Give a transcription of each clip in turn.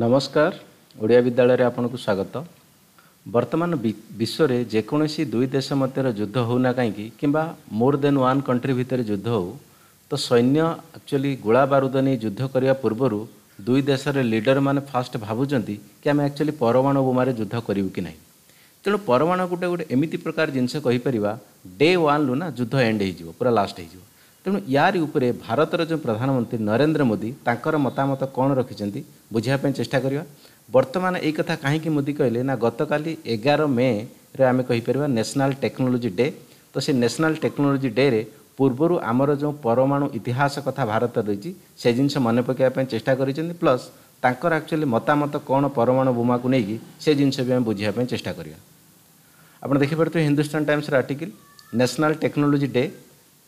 ନମସ୍କାର ଓଡ଼ିଆ ବିଦ୍ୟାଳୟରେ ଆପଣଙ୍କୁ ସ୍ୱାଗତ ବର୍ତ୍ତମାନ ବିଶ୍ୱରେ ଯେକୌଣସି ଦୁଇ ଦେଶ ମଧ୍ୟରେ ଯୁଦ୍ଧ ହେଉନା କାହିଁକି କିମ୍ବା ମୋର୍ ଦେନ୍ ୱାନ୍ କଣ୍ଟ୍ରି ଭିତରେ ଯୁଦ୍ଧ ହେଉ ତ ସୈନ୍ୟ ଆକ୍ଚୁଆଲି ଗୋଳା ବାରୁଦ ନେଇ ଯୁଦ୍ଧ କରିବା ପୂର୍ବରୁ ଦୁଇ ଦେଶର ଲିଡରମାନେ ଫାଷ୍ଟ ଭାବୁଛନ୍ତି କି ଆମେ ଆକ୍ଚୁଆଲି ପରମାଣୁ ବୋମାରେ ଯୁଦ୍ଧ କରିବୁ କି ନାହିଁ ତେଣୁ ପରମାଣୁ ଗୋଟେ ଗୋଟେ ଏମିତି ପ୍ରକାର ଜିନିଷ କହିପାରିବା ଡେ ୱାନ୍ରୁ ନା ଯୁଦ୍ଧ ଏଣ୍ଡ ହୋଇଯିବ ପୁରା ଲାଷ୍ଟ ହୋଇଯିବ ତେଣୁ ୟାରି ଉପରେ ଭାରତର ଯେଉଁ ପ୍ରଧାନମନ୍ତ୍ରୀ ନରେନ୍ଦ୍ର ମୋଦି ତାଙ୍କର ମତାମତ କ'ଣ ରଖିଛନ୍ତି ବୁଝିବା ପାଇଁ ଚେଷ୍ଟା କରିବା ବର୍ତ୍ତମାନ ଏଇ କଥା କାହିଁକି ମୋଦି କହିଲେ ନା ଗତକାଲି ଏଗାର ମେରେ ଆମେ କହିପାରିବା ନ୍ୟାସନାଲ୍ ଟେକ୍ନୋଲୋଜି ଡେ ତ ସେ ନ୍ୟାସନାଲ୍ ଟେକ୍ନୋଲୋଜି ଡେରେ ପୂର୍ବରୁ ଆମର ଯେଉଁ ପରମାଣୁ ଇତିହାସ କଥା ଭାରତ ରହିଛି ସେ ଜିନିଷ ମନେ ପକାଇବା ପାଇଁ ଚେଷ୍ଟା କରିଛନ୍ତି ପ୍ଲସ୍ ତାଙ୍କର ଆକ୍ଚୁଆଲି ମତାମତ କ'ଣ ପରମାଣୁ ବୋମାକୁ ନେଇକି ସେ ଜିନିଷ ବି ଆମେ ବୁଝିବା ପାଇଁ ଚେଷ୍ଟା କରିବା ଆପଣ ଦେଖିପାରୁଥିବେ ହିନ୍ଦୁସ୍ତାନ ଟାଇମ୍ସର article national technology day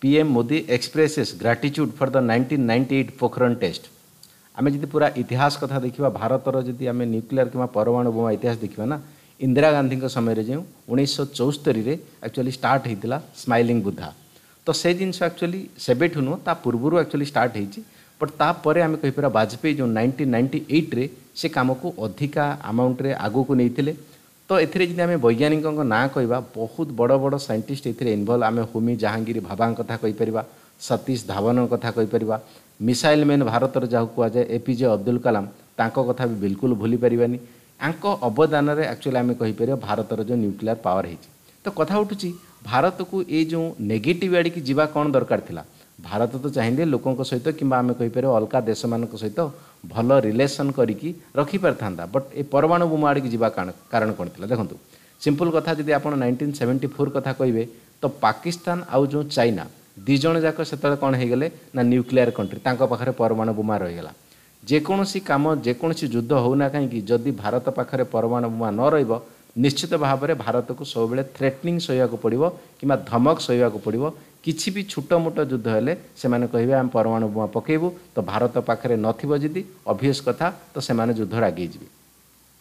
PM Modi expresses gratitude for the 1998 ninety eight Pokhran test आम जी पूरा इतिहास कथ देखा भारत जी आम न्यूक्लीयर कि परमाणु बोमा इतिहास देखा ना इंदिरा गांधी समय जो उन्नीस चौस्तरी एक्चुअली स्टार्ट होता स्माइलिंग बुद्धा तो से जिन एक्चुअली सेबे नुह ता पूर्व एक्चुअली स्टार्ट बट तापर आम कहीपर वाजपेयी जो नाइंटीन नाइंटी एट्रे से कम को अधिका आमाउंट्रे आगे नहीं তো এতে যদি আমি বৈজ্ঞানিক না কহা বহুত বড় বড় সাইন্টিস্ট এতে ইনভলভ আমি হুমি জাহাঙ্গীর বাবা কথা কইপারা সতীশ ধাবন কথা কইপারা মিসাইল ম্যান ভারতর যা কুযায় এপিজে অব্দুল কালাম তাঁক কথা বি বিলকুল ভুলি পারিবানি আঙ্ক অবদানরে আকচুয়ালি আমি কহিপার ভারতর যে নিউক্লিয়ার পাওয়ার হয়েছে তো কথা উঠুছি ভারতকু এই যে নেগেটিভ আড়িকি যা কম দরকার লা ଭାରତ ତ ଚାହିଁଲେ ଲୋକଙ୍କ ସହିତ କିମ୍ବା ଆମେ କହିପାରିବା ଅଲଗା ଦେଶମାନଙ୍କ ସହିତ ଭଲ ରିଲେସନ୍ କରିକି ରଖିପାରିଥାନ୍ତା ବଟ୍ ଏ ପରମାଣୁ ବୋମା ଆଡ଼ିକି ଯିବା କାରଣ କ'ଣ ଥିଲା ଦେଖନ୍ତୁ ସିମ୍ପଲ୍ କଥା ଯଦି ଆପଣ ନାଇଣ୍ଟିନ୍ ସେଭେଣ୍ଟି ଫୋର୍ କଥା କହିବେ ତ ପାକିସ୍ତାନ ଆଉ ଯେଉଁ ଚାଇନା ଦୁଇ ଜଣ ଯାକ ସେତେବେଳେ କ'ଣ ହେଇଗଲେ ନା ନ୍ୟୁକ୍ଲିୟର୍ କଣ୍ଟ୍ରି ତାଙ୍କ ପାଖରେ ପରମାଣୁ ବୋମା ରହିଗଲା ଯେକୌଣସି କାମ ଯେକୌଣସି ଯୁଦ୍ଧ ହେଉନା କାହିଁକି ଯଦି ଭାରତ ପାଖରେ ପରମାଣୁ ବୋମା ନ ରହିବ ନିଶ୍ଚିତ ଭାବରେ ଭାରତକୁ ସବୁବେଳେ ଥ୍ରେଟନିଂ ସହିବାକୁ ପଡ଼ିବ କିମ୍ବା ଧମକ ସହିବାକୁ ପଡ଼ିବ କିଛି ବି ଛୋଟମୋଟ ଯୁଦ୍ଧ ହେଲେ ସେମାନେ କହିବେ ଆମେ ପରମାଣୁ ବୋମା ପକାଇବୁ ତ ଭାରତ ପାଖରେ ନଥିବ ଯଦି ଅଭିୟସ୍ କଥା ତ ସେମାନେ ଯୁଦ୍ଧରେ ଆଗେଇ ଯିବେ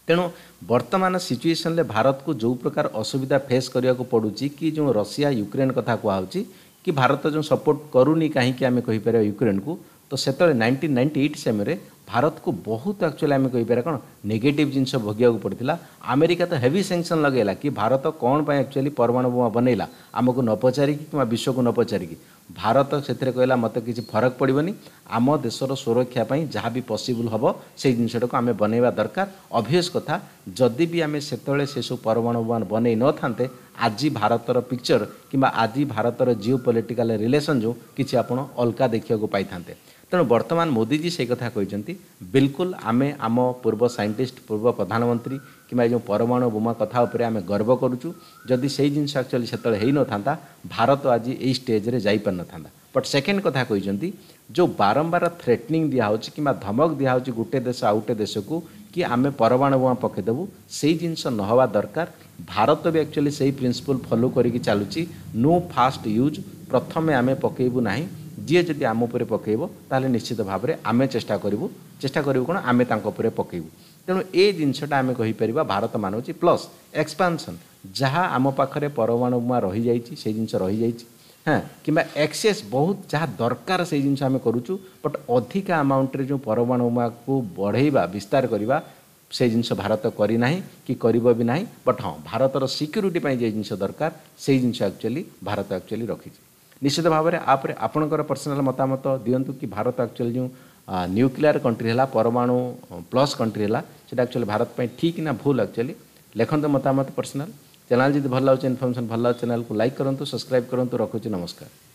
ତେଣୁ ବର୍ତ୍ତମାନ ସିଚୁଏସନ୍ରେ ଭାରତକୁ ଯେଉଁ ପ୍ରକାର ଅସୁବିଧା ଫେସ୍ କରିବାକୁ ପଡ଼ୁଛି କି ଯେଉଁ ରଷିଆ ୟୁକ୍ରେନ୍ କଥା କୁହାହେଉଛି କି ଭାରତ ଯେଉଁ ସପୋର୍ଟ କରୁନି କାହିଁକି ଆମେ କହିପାରିବା ୟୁକ୍ରେନ୍କୁ ତ ସେତେବେଳେ ନାଇଣ୍ଟିନ୍ ନାଇଣ୍ଟି ଏଇଟ୍ ସମୟରେ ଭାରତକୁ ବହୁତ ଆକ୍ଚୁଆଲି ଆମେ କହିପାରିବା କ'ଣ ନେଗେଟିଭ୍ ଜିନିଷ ଭୋଗିବାକୁ ପଡ଼ିଥିଲା ଆମେରିକା ତ ହେଭି ସେଙ୍କସନ୍ ଲଗାଇଲା କି ଭାରତ କ'ଣ ପାଇଁ ଆକ୍ଚୁଆଲି ପରମାଣୁ ବୋମା ବନେଇଲା ଆମକୁ ନ ପଚାରିକି କିମ୍ବା ବିଶ୍ୱକୁ ନ ପଚାରିକି ଭାରତ ସେଥିରେ କହିଲା ମୋତେ କିଛି ଫରକ ପଡ଼ିବନି ଆମ ଦେଶର ସୁରକ୍ଷା ପାଇଁ ଯାହା ବି ପସିବୁଲ୍ ହେବ ସେଇ ଜିନିଷଟାକୁ ଆମେ ବନେଇବା ଦରକାର ଅଭିୟସ୍ କଥା ଯଦି ବି ଆମେ ସେତେବେଳେ ସେସବୁ ପରମାଣୁ ବୋମା ବନେଇ ନଥାନ୍ତେ ଆଜି ଭାରତର ପିକ୍ଚର କିମ୍ବା ଆଜି ଭାରତର ଜିଓ ପଲିଟିକାଲ୍ ରିଲେସନ୍ ଯେଉଁ କିଛି ଆପଣ ଅଲଗା ଦେଖିବାକୁ ପାଇଥାନ୍ତେ ତେଣୁ ବର୍ତ୍ତମାନ ମୋଦିଜୀ ସେ କଥା କହିଛନ୍ତି ବିଲକୁଲ ଆମେ ଆମ ପୂର୍ବ ସାଇଣ୍ଟିଷ୍ଟ ପୂର୍ବ ପ୍ରଧାନମନ୍ତ୍ରୀ କିମ୍ବା ଏ ଯେଉଁ ପରମାଣୁ ବୋମା କଥା ଉପରେ ଆମେ ଗର୍ବ କରୁଛୁ ଯଦି ସେଇ ଜିନିଷ ଆକ୍ଚୁଆଲି ସେତେବେଳେ ହେଇନଥାନ୍ତା ଭାରତ ଆଜି ଏଇ ଷ୍ଟେଜ୍ରେ ଯାଇପାରିନଥାନ୍ତା ବଟ୍ ସେକେଣ୍ଡ କଥା କହିଛନ୍ତି ଯେଉଁ ବାରମ୍ବାର ଥ୍ରେଟନିଂ ଦିଆହେଉଛି କିମ୍ବା ଧମକ ଦିଆହେଉଛି ଗୋଟେ ଦେଶ ଆଉ ଗୋଟେ ଦେଶକୁ କି ଆମେ ପରମାଣୁ ବୋମା ପକାଇଦେବୁ ସେଇ ଜିନିଷ ନ ହେବା ଦରକାର ଭାରତ ବି ଆକ୍ଚୁଆଲି ସେଇ ପ୍ରିନ୍ସିପଲ୍ ଫଲୋ କରିକି ଚାଲୁଛି ନୋ ଫାଷ୍ଟ ୟୁଜ୍ ପ୍ରଥମେ ଆମେ ପକାଇବୁ ନାହିଁ ଯିଏ ଯଦି ଆମ ଉପରେ ପକାଇବ ତାହେଲେ ନିଶ୍ଚିତ ଭାବରେ ଆମେ ଚେଷ୍ଟା କରିବୁ ଚେଷ୍ଟା କରିବୁ କ'ଣ ଆମେ ତାଙ୍କ ଉପରେ ପକାଇବୁ ତେଣୁ ଏ ଜିନିଷଟା ଆମେ କହିପାରିବା ଭାରତ ମାନୁଛି ପ୍ଲସ୍ ଏକ୍ସପାନ୍ସନ୍ ଯାହା ଆମ ପାଖରେ ପରମାଣୁ ବୋମା ରହିଯାଇଛି ସେଇ ଜିନିଷ ରହିଯାଇଛି হ্যাঁ কিংবা এক্সেস বহুত যা দরকার সেই জিনিস আমি করুছু বট অধিকা আমাউন্টরে যে পরমাণু বোমাকে বড়াইবা বিস্তার করা সেই জিনিস ভারত করি না কি করব বি না বট হ্যাঁ ভারতর সিকুরিটি যে জিনিস দরকার সেই জিনিস আকচুয়ালি ভারত আকচুয়ালি রখিছে निश्चित ভাবে আপৰে आपणकर पर्सनल মতামত দিয়ন্ত কি ভারত অ্যাকচুয়ালি নিউক্লিয়ার কান্ট্রি হলা পরমাণু প্লাস কান্ট্রি হলা সেটা অ্যাকচুয়ালি ভারত পাই ঠিক না ভুল অ্যাকচুয়ালি লেখন্ত মতামত পার্সোনাল চ্যানেল যদি ভাল লাগে ইনফরমেশন ভাল লাগে চ্যানেল কো লাইক করন্ত সাবস্ক্রাইব করন্ত রাখোচি নমস্কার